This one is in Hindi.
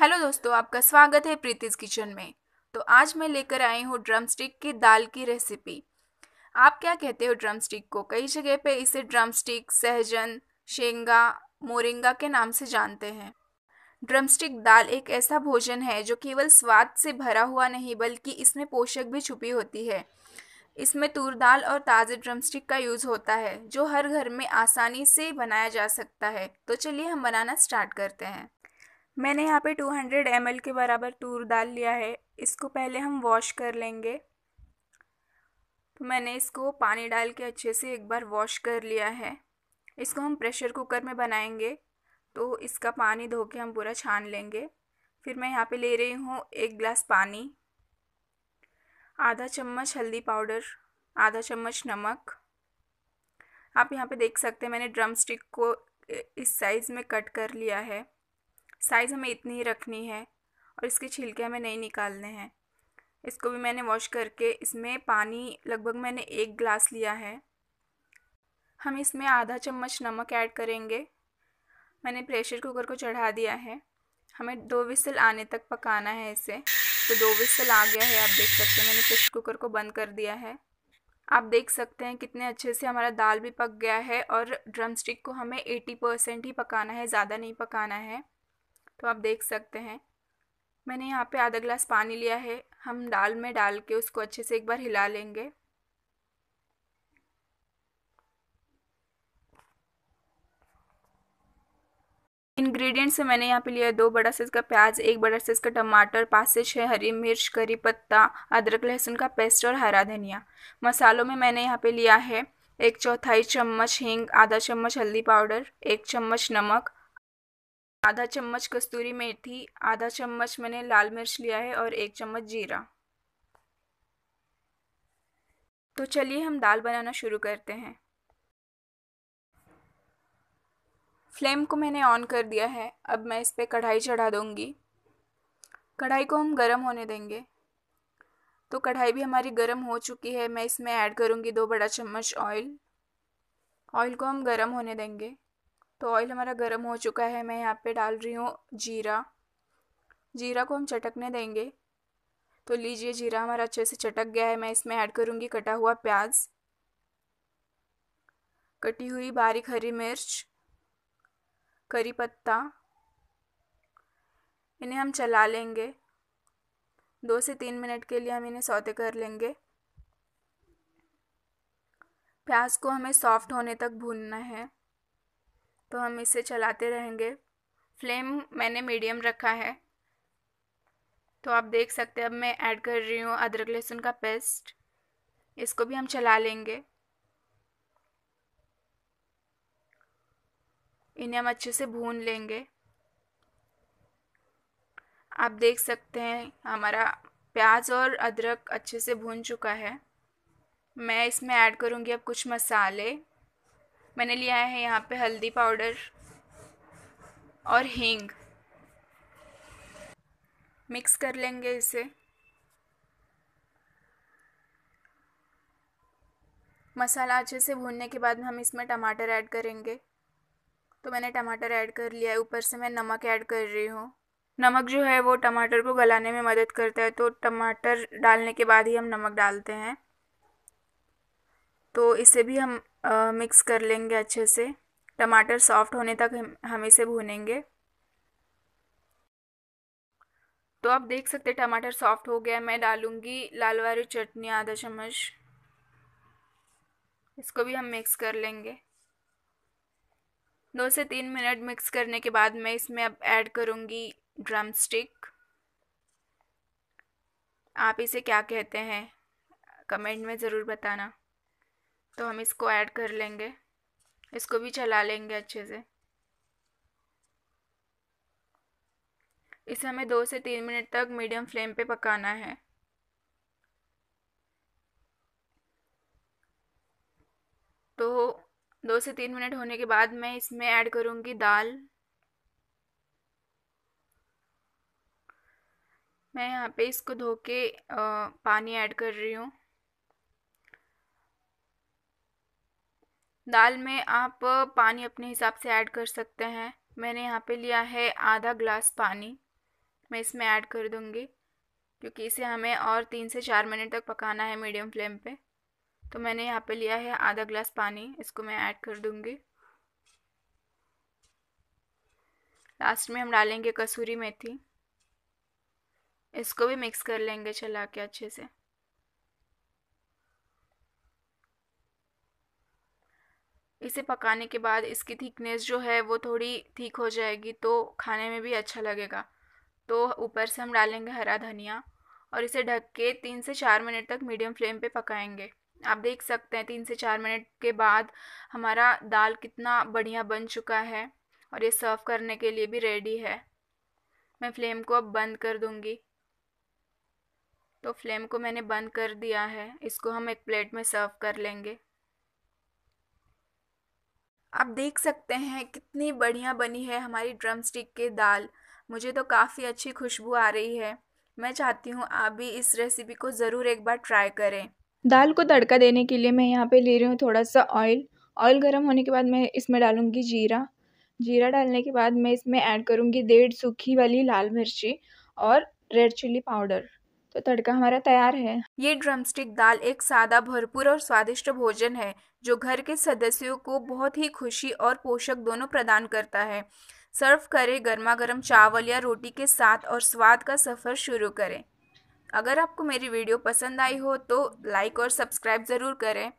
हेलो दोस्तों आपका स्वागत है प्रीतिज किचन में तो आज मैं लेकर आई हूँ ड्रम स्टिक की दाल की रेसिपी आप क्या कहते हो ड्रम को कई जगह पे इसे ड्रमस्टिक सहजन शेंगा मोरिंगा के नाम से जानते हैं ड्रमस्टिक दाल एक ऐसा भोजन है जो केवल स्वाद से भरा हुआ नहीं बल्कि इसमें पोषक भी छुपी होती है इसमें तूर दाल और ताज़े ड्रमस्टिक का यूज़ होता है जो हर घर में आसानी से बनाया जा सकता है तो चलिए हम बनाना स्टार्ट करते हैं मैंने यहाँ पे 200 हंड्रेड के बराबर तूर दाल लिया है इसको पहले हम वॉश कर लेंगे तो मैंने इसको पानी डाल के अच्छे से एक बार वॉश कर लिया है इसको हम प्रेशर कुकर में बनाएंगे तो इसका पानी धो के हम पूरा छान लेंगे फिर मैं यहाँ पे ले रही हूँ एक गिलास पानी आधा चम्मच हल्दी पाउडर आधा चम्मच नमक आप यहाँ पे देख सकते हैं मैंने ड्रम स्टिक को इस साइज़ में कट कर लिया है साइज़ हमें इतनी ही रखनी है और इसके छिलके हमें नहीं निकालने हैं इसको भी मैंने वॉश करके इसमें पानी लगभग मैंने एक ग्लास लिया है हम इसमें आधा चम्मच नमक ऐड करेंगे मैंने प्रेशर कुकर को चढ़ा दिया है हमें दो विसल आने तक पकाना है इसे तो दो विसल आ गया है आप देख सकते हैं मैंने प्रेशर कुकर को बंद कर दिया है आप देख सकते हैं कितने अच्छे से हमारा दाल भी पक गया है और ड्रम स्टिक को हमें 80 परसेंट ही पकाना है ज़्यादा नहीं पकाना है तो आप देख सकते हैं मैंने यहाँ पे आधा ग्लास पानी लिया है हम दाल में डाल के उसको अच्छे से एक बार हिला लेंगे इंग्रेडिएंट्स से मैंने यहाँ पे लिया है दो बड़ा साइज़ का प्याज एक बड़ा साइज़ का टमाटर पाँच से छः हरी मिर्च करी पत्ता अदरक लहसुन का पेस्ट और हरा धनिया मसालों में मैंने यहाँ पे लिया है एक चौथाई चम्मच हींग आधा चम्मच हल्दी पाउडर एक चम्मच नमक आधा चम्मच कस्तूरी मेथी आधा चम्मच मैंने लाल मिर्च लिया है और एक चम्मच जीरा तो चलिए हम दाल बनाना शुरू करते हैं फ्लेम को मैंने ऑन कर दिया है अब मैं इस पर कढ़ाई चढ़ा दूंगी कढ़ाई को हम गर्म होने देंगे तो कढ़ाई भी हमारी गर्म हो चुकी है मैं इसमें ऐड करूँगी दो बड़ा चम्मच ऑयल ऑयल को हम गर्म होने देंगे तो ऑयल हमारा गर्म हो चुका है मैं यहाँ पे डाल रही हूँ जीरा जीरा को हम चटकने देंगे तो लीजिए जीरा हमारा अच्छे से चटक गया है मैं इसमें ऐड करूँगी कटा हुआ प्याज कटी हुई बारीक हरी मिर्च करी पत्ता इन्हें हम चला लेंगे दो से तीन मिनट के लिए हम इन्हें सौते कर लेंगे प्याज को हमें सॉफ्ट होने तक भूनना है तो हम इसे चलाते रहेंगे फ्लेम मैंने मीडियम रखा है तो आप देख सकते हैं अब मैं ऐड कर रही हूँ अदरक लहसुन का पेस्ट इसको भी हम चला लेंगे इन्हें हम अच्छे से भून लेंगे आप देख सकते हैं हमारा प्याज और अदरक अच्छे से भून चुका है मैं इसमें ऐड करूँगी अब कुछ मसाले मैंने लिया है यहाँ पे हल्दी पाउडर और हींग मिक्स कर लेंगे इसे मसाला अच्छे से भूनने के बाद हम इसमें टमाटर ऐड करेंगे तो मैंने टमाटर ऐड कर लिया है ऊपर से मैं नमक ऐड कर रही हूँ नमक जो है वो टमाटर को गलाने में मदद करता है तो टमाटर डालने के बाद ही हम नमक डालते हैं तो इसे भी हम मिक्स कर लेंगे अच्छे से टमाटर सॉफ्ट होने तक हम, इसे भूनेंगे तो आप देख सकते टमाटर सॉफ्ट हो गया मैं डालूंगी लाल वाली चटनी आधा चम्मच इसको भी हम मिक्स कर लेंगे दो से तीन मिनट मिक्स करने के बाद मैं इसमें अब ऐड करूँगी ड्रम स्टिक आप इसे क्या कहते हैं कमेंट में ज़रूर बताना तो हम इसको ऐड कर लेंगे इसको भी चला लेंगे अच्छे से इसे हमें दो से तीन मिनट तक मीडियम फ्लेम पे पकाना है तो दो से तीन मिनट होने के बाद मैं इसमें ऐड करूँगी दाल मैं यहाँ पे इसको धो के पानी ऐड कर रही हूँ दाल में आप पानी अपने हिसाब से ऐड कर सकते हैं मैंने यहाँ पे लिया है आधा ग्लास पानी मैं इसमें ऐड कर दूँगी क्योंकि इसे हमें और तीन से चार मिनट तक पकाना है मीडियम फ्लेम पे तो मैंने यहाँ पे लिया है आधा ग्लास पानी इसको मैं ऐड कर दूँगी लास्ट में हम डालेंगे कसूरी मेथी इसको भी मिक्स कर लेंगे चला के अच्छे से इसे पकाने के बाद इसकी थिकनेस जो है वो थोड़ी ठीक हो जाएगी तो खाने में भी अच्छा लगेगा तो ऊपर से हम डालेंगे हरा धनिया और इसे ढक के तीन से चार मिनट तक मीडियम फ्लेम पे पकाएंगे आप देख सकते हैं तीन से चार मिनट के बाद हमारा दाल कितना बढ़िया बन चुका है और ये सर्व करने के लिए भी रेडी है मैं फ्लेम को अब बंद कर दूँगी तो फ्लेम को मैंने बंद कर दिया है इसको हम एक प्लेट में सर्व कर लेंगे आप देख सकते हैं कितनी बढ़िया बनी है हमारी ड्रम स्टिक के दाल मुझे तो काफ़ी अच्छी खुशबू आ रही है मैं चाहती हूँ आप भी इस रेसिपी को ज़रूर एक बार ट्राई करें दाल को तड़का देने के लिए मैं यहाँ पे ले रही हूँ थोड़ा सा ऑयल ऑयल गर्म होने के बाद मैं इसमें डालूँगी जीरा जीरा डालने के बाद मैं इसमें ऐड करूँगी डेढ़ सूखी वाली लाल मिर्ची और रेड चिल्ली पाउडर तो तड़का हमारा तैयार है ये ड्रमस्टिक दाल एक सादा भरपूर और स्वादिष्ट भोजन है जो घर के सदस्यों को बहुत ही खुशी और पोषक दोनों प्रदान करता है सर्व करें गर्मा गर्म चावल या रोटी के साथ और स्वाद का सफ़र शुरू करें अगर आपको मेरी वीडियो पसंद आई हो तो लाइक और सब्सक्राइब ज़रूर करें